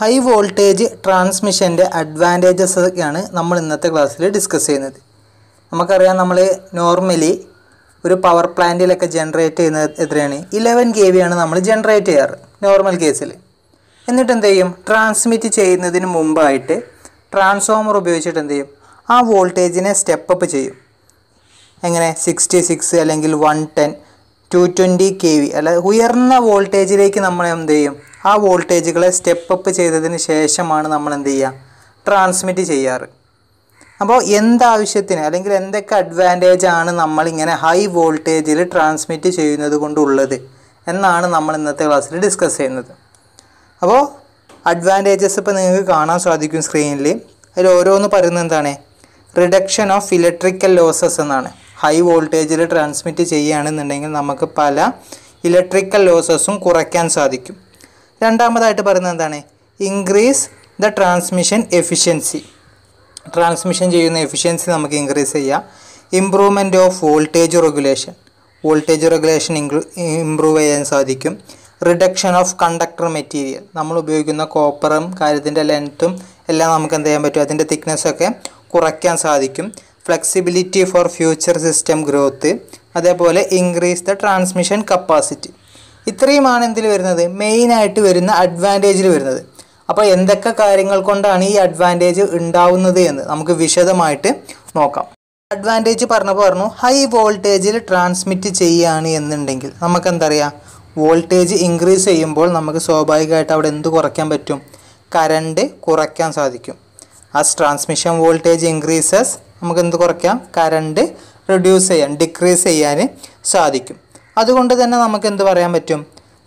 high voltage ട്രാൻസ്മിഷൻ്റെ advantages ഒക്കെയാണ് നമ്മൾ ഇന്നത്തെ ക്ലാസ്സിൽ ഡിസ്കസ് ചെയ്യുന്നത് നമുക്കറിയാം നമ്മൾ നോർമലി ഒരു പവർ പ്ലാന്റിലൊക്കെ ജനറേറ്റ് ചെയ്യുന്നത് എത്രയാണ് ഇലവൻ കെ വി ആണ് നമ്മൾ ജനറേറ്റ് ചെയ്യാറ് നോർമൽ കേസിൽ എന്നിട്ട് എന്ത് ചെയ്യും ട്രാൻസ്മിറ്റ് ചെയ്യുന്നതിന് മുമ്പായിട്ട് ട്രാൻസ്ഫോമർ ഉപയോഗിച്ചിട്ട് എന്ത് ചെയ്യും ആ വോൾട്ടേജിനെ സ്റ്റെപ്പ് അപ്പ് ചെയ്യും എങ്ങനെ സിക്സ്റ്റി സിക്സ് അല്ലെങ്കിൽ one ten two twenty K V അല്ല ഉയർന്ന വോൾട്ടേജിലേക്ക് നമ്മൾ എന്ത് ചെയ്യും ആ വോൾട്ടേജുകളെ സ്റ്റെപ്പ് അപ്പ് ചെയ്തതിന് ശേഷമാണ് നമ്മൾ എന്ത് ചെയ്യുക ട്രാൻസ്മിറ്റ് ചെയ്യാറ് അപ്പോൾ എന്താവശ്യത്തിന് അല്ലെങ്കിൽ എന്തൊക്കെ അഡ്വാൻറ്റേജ് ആണ് നമ്മളിങ്ങനെ ഹൈ വോൾട്ടേജിൽ ട്രാൻസ്മിറ്റ് ചെയ്യുന്നത് കൊണ്ടുള്ളത് എന്നാണ് നമ്മൾ ഇന്നത്തെ ക്ലാസ്സിൽ ഡിസ്കസ് ചെയ്യുന്നത് അപ്പോൾ അഡ്വാൻറ്റേജസ് ഇപ്പോൾ നിങ്ങൾക്ക് കാണാൻ സാധിക്കും സ്ക്രീനിൽ അതിൽ ഓരോന്ന് പറയുന്നത് എന്താണ് റിഡക്ഷൻ ഓഫ് ഇലക്ട്രിക്കൽ ലോസസ് എന്നാണ് ഹൈ വോൾട്ടേജിൽ ട്രാൻസ്മിറ്റ് ചെയ്യുകയാണെന്നുണ്ടെങ്കിൽ നമുക്ക് പല ഇലക്ട്രിക്കൽ ലോസസും കുറയ്ക്കാൻ സാധിക്കും രണ്ടാമതായിട്ട് പറയുന്നത് എന്താണ് increase the transmission efficiency transmission ചെയ്യുന്ന എഫിഷ്യൻസി നമുക്ക് ഇൻക്രീസ് ചെയ്യാം improvement of voltage regulation voltage regulation improve ചെയ്യാൻ സാധിക്കും റിഡക്ഷൻ ഓഫ് കണ്ടക്ടർ മെറ്റീരിയൽ നമ്മൾ ഉപയോഗിക്കുന്ന കോപ്പറും കാര്യത്തിൻ്റെ ലെങ്ത്തും എല്ലാം നമുക്ക് എന്ത് ചെയ്യാൻ പറ്റും അതിൻ്റെ തിക്നെസ്സൊക്കെ കുറയ്ക്കാൻ സാധിക്കും flexibility for future system growth അതേപോലെ ഇൻക്രീസ് ദ ട്രാൻസ്മിഷൻ കപ്പാസിറ്റി ഇത്രയുമാണ് എന്തിൽ വരുന്നത് മെയിനായിട്ട് വരുന്ന അഡ്വാൻറ്റേജിൽ വരുന്നത് അപ്പോൾ എന്തൊക്കെ കാര്യങ്ങൾ കൊണ്ടാണ് ഈ അഡ്വാൻറ്റേജ് ഉണ്ടാവുന്നത് എന്ന് നമുക്ക് വിശദമായിട്ട് നോക്കാം അഡ്വാൻറ്റേജ് പറഞ്ഞപ്പോൾ പറഞ്ഞു ഹൈ വോൾട്ടേജിൽ ട്രാൻസ്മിറ്റ് ചെയ്യുകയാണ് എന്നുണ്ടെങ്കിൽ നമുക്ക് നമുക്കെന്തറിയാം വോൾട്ടേജ് ഇൻക്രീസ് ചെയ്യുമ്പോൾ നമുക്ക് സ്വാഭാവികമായിട്ട് അവിടെ എന്ത് കുറയ്ക്കാൻ പറ്റും കറണ്ട് കുറയ്ക്കാൻ സാധിക്കും ആസ് ട്രാൻസ്മിഷൻ വോൾട്ടേജ് ഇൻക്രീസസ് നമുക്ക് എന്ത് കുറയ്ക്കാം കറണ്ട് റിഡ്യൂസ് ചെയ്യാൻ ഡിക്രീസ് ചെയ്യാൻ സാധിക്കും അതുകൊണ്ട് തന്നെ നമുക്ക് എന്ത് പറയാൻ പറ്റും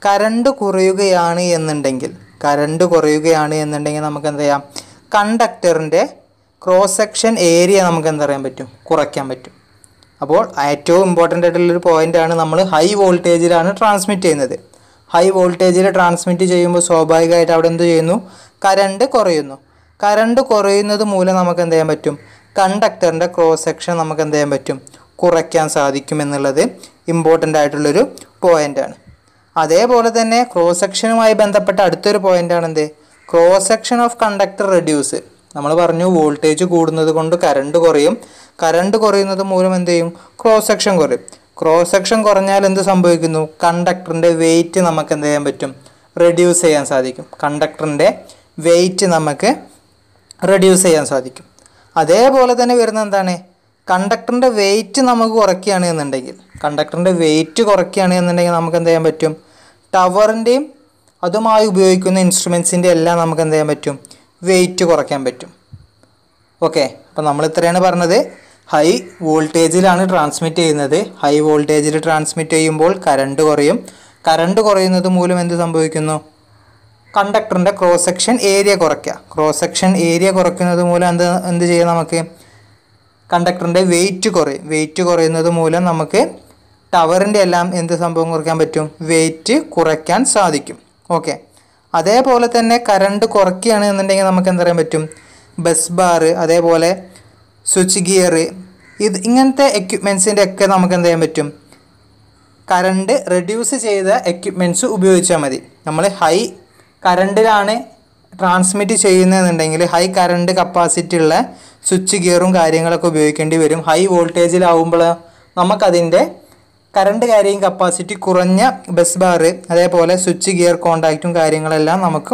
കരണ്ട് കുറയുകയാണ് എന്നുണ്ടെങ്കിൽ കരണ്ട് കുറയുകയാണ് എന്നുണ്ടെങ്കിൽ നമുക്ക് എന്ത് ചെയ്യാം കണ്ടക്ടറിൻ്റെ ക്രോസ് സെക്ഷൻ ഏരിയ നമുക്ക് പറയാൻ പറ്റും കുറയ്ക്കാൻ പറ്റും അപ്പോൾ ഏറ്റവും ഇമ്പോർട്ടൻ്റ് ആയിട്ടുള്ളൊരു പോയിൻ്റാണ് നമ്മൾ ഹൈ വോൾട്ടേജിലാണ് ട്രാൻസ്മിറ്റ് ചെയ്യുന്നത് ഹൈ വോൾട്ടേജിൽ ട്രാൻസ്മിറ്റ് ചെയ്യുമ്പോൾ സ്വാഭാവികമായിട്ട് അവിടെ എന്ത് ചെയ്യുന്നു കരണ്ട് കുറയുന്നു കരണ്ട് കുറയുന്നത് മൂലം നമുക്ക് എന്ത് ചെയ്യാൻ പറ്റും കണ്ടക്ടറിൻ്റെ ക്രോസ് സെക്ഷൻ നമുക്ക് എന്ത് ചെയ്യാൻ പറ്റും കുറയ്ക്കാൻ സാധിക്കും എന്നുള്ളത് ഇമ്പോർട്ടൻ്റ് ആയിട്ടുള്ളൊരു പോയിൻ്റാണ് അതേപോലെ തന്നെ ക്രോസ് സെക്ഷനുമായി ബന്ധപ്പെട്ട അടുത്തൊരു പോയിൻ്റാണ് എന്ത് cross section of conductor reduce നമ്മൾ പറഞ്ഞു വോൾട്ടേജ് കൂടുന്നത് കൊണ്ട് കറണ്ട് കുറയും കറണ്ട് കുറയുന്നത് മൂലം എന്ത് ചെയ്യും ക്രോസ് സെക്ഷൻ കുറയും ക്രോസ് സെക്ഷൻ കുറഞ്ഞാൽ എന്ത് സംഭവിക്കുന്നു കണ്ടക്ടറിൻ്റെ വെയിറ്റ് നമുക്ക് എന്ത് ചെയ്യാൻ പറ്റും റെഡ്യൂസ് ചെയ്യാൻ സാധിക്കും കണ്ടക്ടറിൻ്റെ വെയിറ്റ് നമുക്ക് റെഡ്യൂസ് ചെയ്യാൻ സാധിക്കും അതേപോലെ തന്നെ വരുന്ന എന്താണ് കണ്ടക്ടറിൻ്റെ വെയിറ്റ് നമുക്ക് കുറയ്ക്കുകയാണ് എന്നുണ്ടെങ്കിൽ കണ്ടക്ടറിൻ്റെ വെയിറ്റ് കുറയ്ക്കുകയാണെന്നുണ്ടെങ്കിൽ നമുക്ക് എന്ത് ചെയ്യാൻ പറ്റും ടവറിൻ്റെയും അതുമായി ഉപയോഗിക്കുന്ന ഇൻസ്ട്രുമെൻസിൻ്റെ എല്ലാം നമുക്ക് എന്ത് ചെയ്യാൻ പറ്റും വെയിറ്റ് കുറയ്ക്കാൻ പറ്റും ഓക്കെ അപ്പോൾ നമ്മൾ ഇത്രയാണ് പറഞ്ഞത് ഹൈ വോൾട്ടേജിലാണ് ട്രാൻസ്മിറ്റ് ചെയ്യുന്നത് ഹൈ വോൾട്ടേജിൽ ട്രാൻസ്മിറ്റ് ചെയ്യുമ്പോൾ കറണ്ട് കുറയും കറണ്ട് കുറയുന്നത് മൂലം എന്ത് സംഭവിക്കുന്നു കണ്ടക്ടറിൻ്റെ ക്രോസ് സെക്ഷൻ ഏരിയ കുറയ്ക്കുക ക്രോസ് സെക്ഷൻ ഏരിയ കുറയ്ക്കുന്നത് മൂലം എന്ത് എന്ത് ചെയ്യാം നമുക്ക് കണ്ടക്ടറിൻ്റെ വെയിറ്റ് കുറയും വെയിറ്റ് കുറയുന്നത് മൂലം നമുക്ക് ടവറിൻ്റെ എല്ലാം എന്ത് സംഭവം കുറയ്ക്കാൻ പറ്റും വെയിറ്റ് കുറയ്ക്കാൻ സാധിക്കും ഓക്കെ അതേപോലെ തന്നെ കറണ്ട് കുറയ്ക്കുകയാണ് എന്നുണ്ടെങ്കിൽ നമുക്ക് എന്താ പറയാൻ പറ്റും ബസ് ബാറ് അതേപോലെ സ്വിച്ച് ഗിയർ ഇത് ഇങ്ങനത്തെ എക്യുപ്മെൻസിൻ്റെ ഒക്കെ നമുക്ക് എന്ത് ചെയ്യാൻ പറ്റും കറണ്ട് റെഡ്യൂസ് ചെയ്ത എക്യുപ്മെൻസ് ഉപയോഗിച്ചാൽ മതി നമ്മൾ ഹൈ കറണ്ടിലാണ് ട്രാൻസ്മിറ്റ് ചെയ്യുന്നതെന്നുണ്ടെങ്കിൽ ഹൈ കറണ്ട് കപ്പാസിറ്റി ഉള്ള സ്വിച്ച് ഗിയറും കാര്യങ്ങളൊക്കെ ഉപയോഗിക്കേണ്ടി വരും ഹൈ വോൾട്ടേജിലാവുമ്പോൾ നമുക്കതിൻ്റെ കറണ്ട് കാര്യം കപ്പാസിറ്റി കുറഞ്ഞ ബസ് ബാർ അതേപോലെ സ്വിച്ച് ഗിയർ കോണ്ടാക്റ്റും കാര്യങ്ങളെല്ലാം നമുക്ക്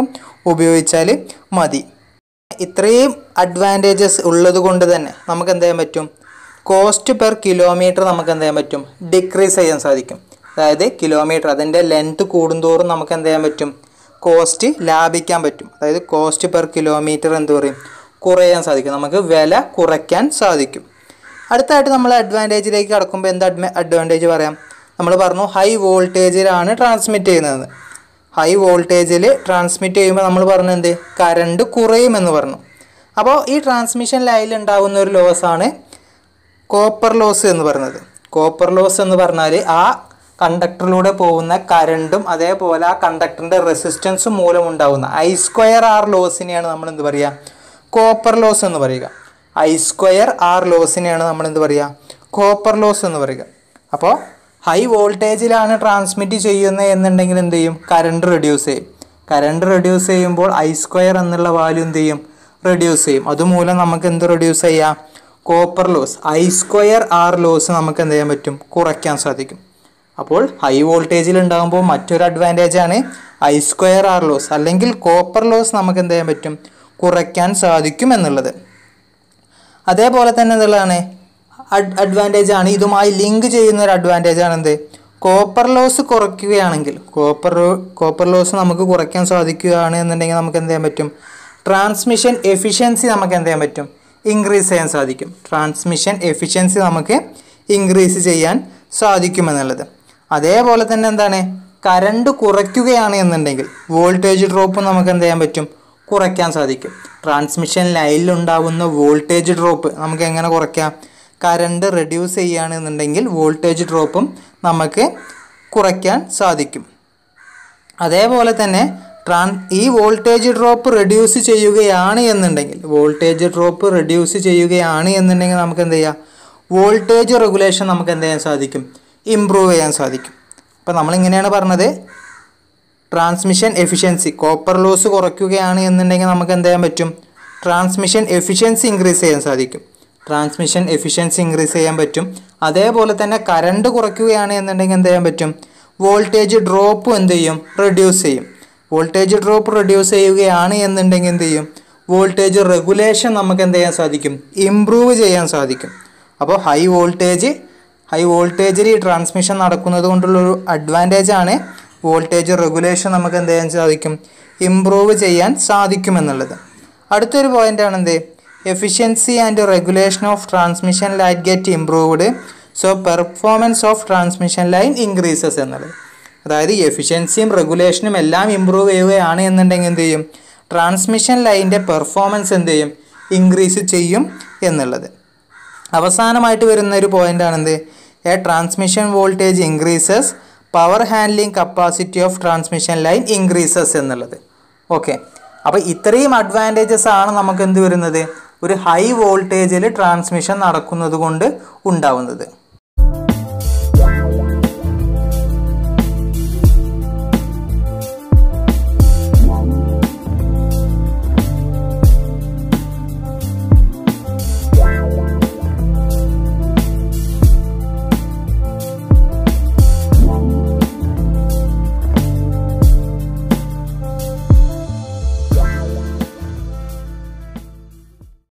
ഉപയോഗിച്ചാൽ മതി ഇത്രയും അഡ്വാൻറ്റേജസ് ഉള്ളത് കൊണ്ട് തന്നെ നമുക്ക് എന്ത് ചെയ്യാൻ പറ്റും കോസ്റ്റ് പെർ കിലോമീറ്റർ നമുക്ക് എന്ത് ചെയ്യാൻ പറ്റും ഡിക്രീസ് ചെയ്യാൻ സാധിക്കും അതായത് കിലോമീറ്റർ അതിൻ്റെ ലെങ്ത് കൂടുന്തോറും നമുക്ക് എന്ത് ചെയ്യാൻ പറ്റും കോസ്റ്റ് ലാഭിക്കാൻ പറ്റും അതായത് കോസ്റ്റ് പെർ കിലോമീറ്റർ എന്ത് പറയും കുറയാൻ സാധിക്കും നമുക്ക് വില കുറയ്ക്കാൻ സാധിക്കും അടുത്തായിട്ട് നമ്മൾ അഡ്വാൻറ്റേജിലേക്ക് കടക്കുമ്പോൾ എന്ത് അഡ്മ അഡ്വാൻറ്റേജ് പറയാം നമ്മൾ പറഞ്ഞു ഹൈ വോൾട്ടേജിലാണ് ട്രാൻസ്മിറ്റ് ചെയ്യുന്നത് ഹൈ വോൾട്ടേജിൽ ട്രാൻസ്മിറ്റ് ചെയ്യുമ്പോൾ നമ്മൾ പറഞ്ഞു എന്ത് കറണ്ട് കുറയുമെന്ന് പറഞ്ഞു അപ്പോൾ ഈ ട്രാൻസ്മിഷൻ ലൈനിൽ ഉണ്ടാകുന്ന ഒരു ലോസാണ് കോപ്പർ ലോസ് എന്ന് പറയുന്നത് കോപ്പർ ലോസ് എന്ന് പറഞ്ഞാൽ ആ കണ്ടക്ടറിലൂടെ പോകുന്ന കരണ്ടും അതേപോലെ ആ കണ്ടക്ടറിൻ്റെ റെസിസ്റ്റൻസും മൂലമുണ്ടാകുന്ന ഐ സ്ക്വയർ ആർ ലോസിനെയാണ് നമ്മൾ എന്ത് പറയുക കോപ്പർ ലോസ് എന്ന് പറയുക ഐ സ്ക്വയർ ആർ ലോസിനെയാണ് നമ്മൾ എന്ത് പറയുക കോപ്പർ ലോസ് എന്ന് പറയുക അപ്പോൾ ഹൈ വോൾട്ടേജിലാണ് ട്രാൻസ്മിറ്റ് ചെയ്യുന്നത് എന്നുണ്ടെങ്കിൽ എന്ത് ചെയ്യും കറണ്ട് റെഡ്യൂസ് ചെയ്യും കറണ്ട് റെഡ്യൂസ് ചെയ്യുമ്പോൾ ഐ സ്ക്വയർ എന്നുള്ള വാല്യൂ എന്ത് ചെയ്യും റെഡ്യൂസ് ചെയ്യും അതുമൂലം നമുക്ക് എന്ത് റെഡ്യൂസ് ചെയ്യാം copper loss I square R loss നമുക്ക് എന്ത് ചെയ്യാൻ പറ്റും കുറയ്ക്കാൻ സാധിക്കും അപ്പോൾ ഹൈ വോൾട്ടേജിൽ ഉണ്ടാകുമ്പോൾ മറ്റൊരു അഡ്വാൻറ്റേജ് ആണ് ഐ സ്ക്വയർ ആർ ലോസ് അല്ലെങ്കിൽ കോപ്പർ ലോസ് നമുക്ക് എന്ത് ചെയ്യാൻ പറ്റും കുറയ്ക്കാൻ സാധിക്കും എന്നുള്ളത് അതേപോലെ തന്നെ എന്തുള്ളതാണ് അഡ്വാൻറ്റേജ് ആണ് ഇതുമായി ലിങ്ക് ചെയ്യുന്ന ഒരു അഡ്വാൻറ്റേജ് ആണ് എന്ത് കോപ്പർ ലോസ് കുറയ്ക്കുകയാണെങ്കിൽ കോപ്പർ കോപ്പർ ലോസ് നമുക്ക് കുറയ്ക്കാൻ സാധിക്കുകയാണ് എന്നുണ്ടെങ്കിൽ നമുക്ക് എന്ത് ചെയ്യാൻ പറ്റും ട്രാൻസ്മിഷൻ എഫിഷ്യൻസി നമുക്ക് എന്ത് ചെയ്യാൻ പറ്റും ഇൻക്രീസ് ചെയ്യാൻ സാധിക്കും ട്രാൻസ്മിഷൻ എഫിഷ്യൻസി നമുക്ക് ഇൻക്രീസ് ചെയ്യാൻ സാധിക്കുമെന്നുള്ളത് അതേപോലെ തന്നെ എന്താണ് കരണ്ട് കുറയ്ക്കുകയാണ് എന്നുണ്ടെങ്കിൽ വോൾട്ടേജ് ഡ്രോപ്പ് നമുക്ക് എന്ത് ചെയ്യാൻ പറ്റും കുറയ്ക്കാൻ സാധിക്കും ട്രാൻസ്മിഷൻ ലൈനിൽ ഉണ്ടാകുന്ന വോൾട്ടേജ് ഡ്രോപ്പ് നമുക്ക് എങ്ങനെ കുറയ്ക്കാം കറണ്ട് റെഡ്യൂസ് ചെയ്യുകയാണെന്നുണ്ടെങ്കിൽ വോൾട്ടേജ് ഡ്രോപ്പും നമുക്ക് കുറയ്ക്കാൻ സാധിക്കും അതേപോലെ തന്നെ ട്രാൻ ഈ വോൾട്ടേജ് ഡ്രോപ്പ് റെഡ്യൂസ് ചെയ്യുകയാണ് എന്നുണ്ടെങ്കിൽ വോൾട്ടേജ് ഡ്രോപ്പ് റെഡ്യൂസ് ചെയ്യുകയാണ് എന്നുണ്ടെങ്കിൽ നമുക്ക് എന്ത് ചെയ്യാം വോൾട്ടേജ് റെഗുലേഷൻ നമുക്ക് എന്ത് ചെയ്യാൻ സാധിക്കും ഇമ്പ്രൂവ് ചെയ്യാൻ സാധിക്കും അപ്പോൾ നമ്മളിങ്ങനെയാണ് പറഞ്ഞത് ട്രാൻസ്മിഷൻ എഫിഷ്യൻസി കോപ്പർ ലോസ് കുറയ്ക്കുകയാണ് എന്നുണ്ടെങ്കിൽ നമുക്ക് എന്ത് ചെയ്യാൻ പറ്റും ട്രാൻസ്മിഷൻ എഫിഷ്യൻസി ഇൻക്രീസ് ചെയ്യാൻ സാധിക്കും ട്രാൻസ്മിഷൻ എഫിഷ്യൻസി ഇൻക്രീസ് ചെയ്യാൻ പറ്റും അതേപോലെ തന്നെ കറണ്ട് കുറയ്ക്കുകയാണ് എന്നുണ്ടെങ്കിൽ എന്ത് ചെയ്യാൻ പറ്റും വോൾട്ടേജ് ഡ്രോപ്പ് എന്ത് ചെയ്യും റെഡ്യൂസ് ചെയ്യും വോൾട്ടേജ് ഡ്രോപ്പ് റെഡ്യൂസ് ചെയ്യുകയാണ് എന്നുണ്ടെങ്കിൽ എന്ത് ചെയ്യും വോൾട്ടേജ് റെഗുലേഷൻ നമുക്ക് എന്ത് ചെയ്യാൻ സാധിക്കും ഇമ്പ്രൂവ് ചെയ്യാൻ സാധിക്കും അപ്പോൾ ഹൈ വോൾട്ടേജ് ഹൈ വോൾട്ടേജിൽ ഈ ട്രാൻസ്മിഷൻ നടക്കുന്നത് കൊണ്ടുള്ളൊരു അഡ്വാൻറ്റേജ് ആണ് വോൾട്ടേജ് റെഗുലേഷൻ നമുക്ക് എന്ത് ചെയ്യാൻ സാധിക്കും ഇമ്പ്രൂവ് ചെയ്യാൻ സാധിക്കുമെന്നുള്ളത് അടുത്തൊരു ആണ് എന്ത് efficiency and regulation of transmission line get improved so performance of transmission line increases എന്നുള്ളത് അതായത് എഫിഷ്യൻസിയും റെഗുലേഷനും എല്ലാം ഇമ്പ്രൂവ് ചെയ്യുകയാണ് എന്നുണ്ടെങ്കിൽ എന്ത് ചെയ്യും ട്രാൻസ്മിഷൻ ലൈനിൻ്റെ പെർഫോമൻസ് എന്ത് ചെയ്യും ഇൻക്രീസ് ചെയ്യും എന്നുള്ളത് അവസാനമായിട്ട് വരുന്ന ഒരു ആണെന്ത് a transmission voltage increases power handling capacity of transmission line increases എന്നുള്ളത് ഓക്കെ അപ്പോൾ ഇത്രയും അഡ്വാൻറ്റേജസ് ആണ് നമുക്ക് എന്ത് വരുന്നത് ഒരു ഹൈ വോൾട്ടേജിൽ ട്രാൻസ്മിഷൻ നടക്കുന്നത് കൊണ്ട് ഉണ്ടാവുന്നത്